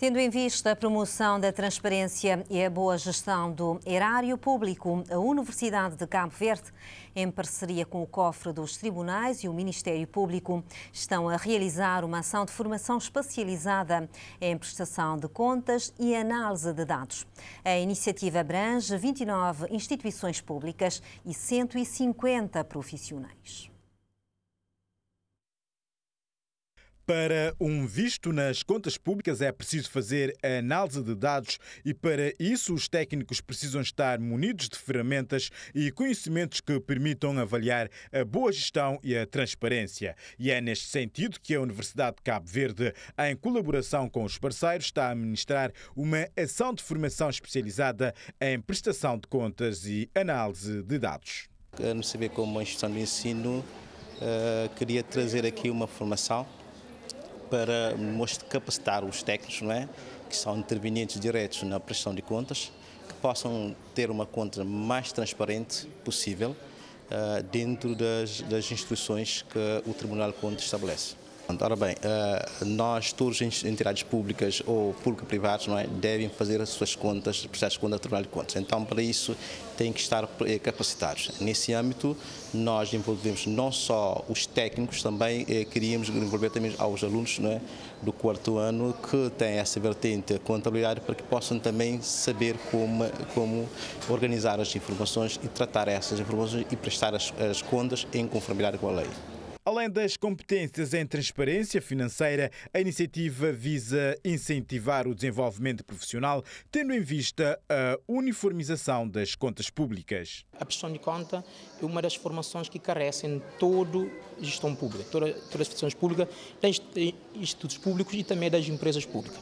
Tendo em vista a promoção da transparência e a boa gestão do erário público, a Universidade de Cabo Verde, em parceria com o Cofre dos Tribunais e o Ministério Público, estão a realizar uma ação de formação especializada em prestação de contas e análise de dados. A iniciativa abrange 29 instituições públicas e 150 profissionais. Para um visto nas contas públicas é preciso fazer a análise de dados e, para isso, os técnicos precisam estar munidos de ferramentas e conhecimentos que permitam avaliar a boa gestão e a transparência. E é neste sentido que a Universidade de Cabo Verde, em colaboração com os parceiros, está a administrar uma ação de formação especializada em prestação de contas e análise de dados. A NCB, como instituição de ensino, eh, queria trazer aqui uma formação para capacitar os técnicos, não é? que são intervenientes diretos na prestação de contas, que possam ter uma conta mais transparente possível ah, dentro das, das que o Tribunal de Contas estabelece. Ora bem, eh, nós, todas as entidades públicas ou público-privadas, não é, devem fazer as suas contas, prestar as contas ao de Contas. Então, para isso, têm que estar eh, capacitados. Nesse âmbito, nós envolvemos não só os técnicos, também eh, queríamos envolver também aos alunos é, do quarto ano que têm essa vertente contabilidade para que possam também saber como, como organizar as informações e tratar essas informações e prestar as, as contas em conformidade com a lei. Além das competências em transparência financeira, a iniciativa visa incentivar o desenvolvimento profissional, tendo em vista a uniformização das contas públicas. A prestação de conta é uma das formações que carecem de toda gestão pública, todas toda as instituições públicas, das institutos públicos e também das empresas públicas.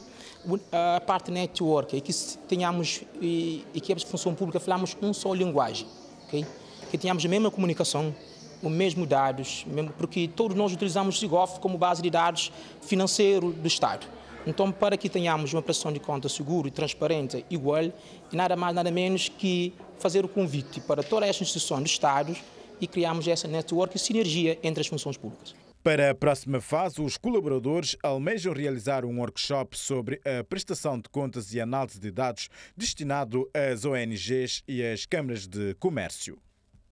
A parte network é que tenhamos eh, equipas de função pública falamos um só linguagem, okay? que tenhamos a mesma comunicação os mesmos dados, porque todos nós utilizamos o SIGOF como base de dados financeiro do Estado. Então, para que tenhamos uma prestação de conta segura e transparente igual, e nada mais, nada menos que fazer o convite para todas as instituições do Estado e criarmos essa network e sinergia entre as funções públicas. Para a próxima fase, os colaboradores almejam realizar um workshop sobre a prestação de contas e análise de dados destinado às ONGs e às câmaras de comércio.